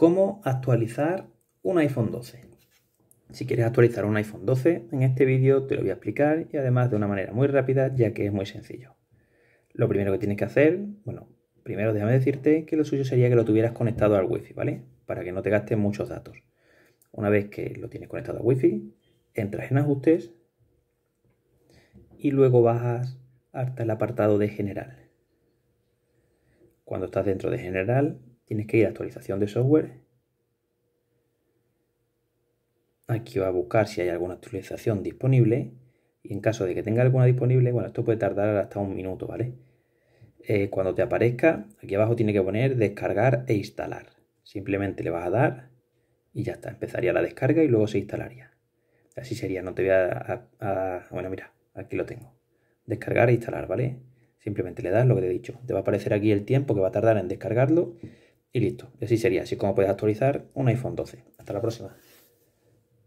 cómo actualizar un iPhone 12. Si quieres actualizar un iPhone 12, en este vídeo te lo voy a explicar y además de una manera muy rápida ya que es muy sencillo. Lo primero que tienes que hacer, bueno, primero déjame decirte que lo suyo sería que lo tuvieras conectado al Wi-Fi, ¿vale? Para que no te gastes muchos datos. Una vez que lo tienes conectado al Wi-Fi, entras en ajustes y luego bajas hasta el apartado de general. Cuando estás dentro de general, tienes que ir a actualización de software. Aquí va a buscar si hay alguna actualización disponible. Y en caso de que tenga alguna disponible, bueno, esto puede tardar hasta un minuto, ¿vale? Eh, cuando te aparezca, aquí abajo tiene que poner descargar e instalar. Simplemente le vas a dar y ya está. Empezaría la descarga y luego se instalaría. Así sería, no te voy a... Bueno, mira, aquí lo tengo. Descargar e instalar, ¿vale? Simplemente le das lo que te he dicho. Te va a aparecer aquí el tiempo que va a tardar en descargarlo y listo. así sería, así como puedes actualizar un iPhone 12. Hasta la próxima.